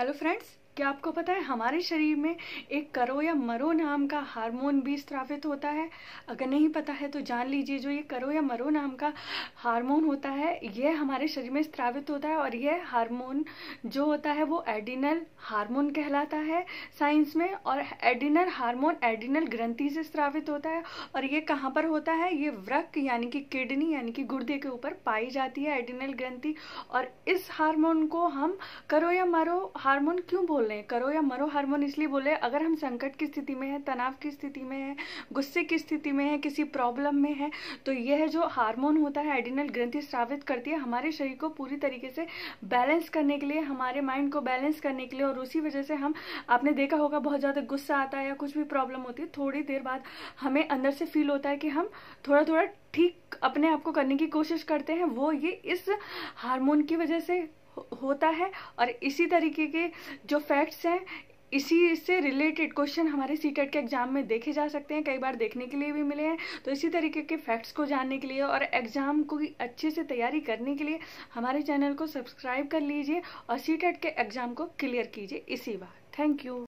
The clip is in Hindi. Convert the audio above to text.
hello friends क्या आपको पता है हमारे शरीर में एक करो या मरो नाम का हार्मोन भी स्त्रावित होता है अगर नहीं पता है तो जान लीजिए जो ये करो या मरो नाम का हार्मोन होता है यह हमारे शरीर में स्त्रावित होता है और यह हार्मोन जो होता है वो एडिनल हार्मोन कहलाता है साइंस में और एडिनल हार्मोन एडिनल ग्रंथि से स्त्रावित होता है और ये कहाँ पर होता है ये व्रक यानी कि किडनी यानी कि गुर्दे के ऊपर पाई जाती है एडिनल ग्रंथि और इस हारमोन को हम करो या मरो हार्मोन क्यों बोल बोल रहे हैं करो या मरो हार्मोन इसलिए बोल रहे हैं अगर हम संकट की स्थिति में है तनाव की स्थिति में है गुस्से की स्थिति में है किसी प्रॉब्लम में तो है तो यह जो हार्मोन होता है एडिनल ग्रंथि स्रावित करती है हमारे शरीर को पूरी तरीके से बैलेंस करने के लिए हमारे माइंड को बैलेंस करने के लिए और उसी वजह से हम आपने देखा होगा बहुत ज़्यादा गुस्सा आता है या कुछ भी प्रॉब्लम होती है थोड़ी देर बाद हमें अंदर से फील होता है कि हम थोड़ा थोड़ा ठीक अपने आप को करने की कोशिश करते हैं वो ये इस हार्मोन की वजह से होता है और इसी तरीके के जो फैक्ट्स हैं इसी से रिलेटेड क्वेश्चन हमारे सी टेट e के एग्ज़ाम में देखे जा सकते हैं कई बार देखने के लिए भी मिले हैं तो इसी तरीके के फैक्ट्स को जानने के लिए और एग्ज़ाम को अच्छे से तैयारी करने के लिए हमारे चैनल को सब्सक्राइब कर लीजिए और सी टेट e के एग्ज़ाम को क्लियर कीजिए इसी बार थैंक यू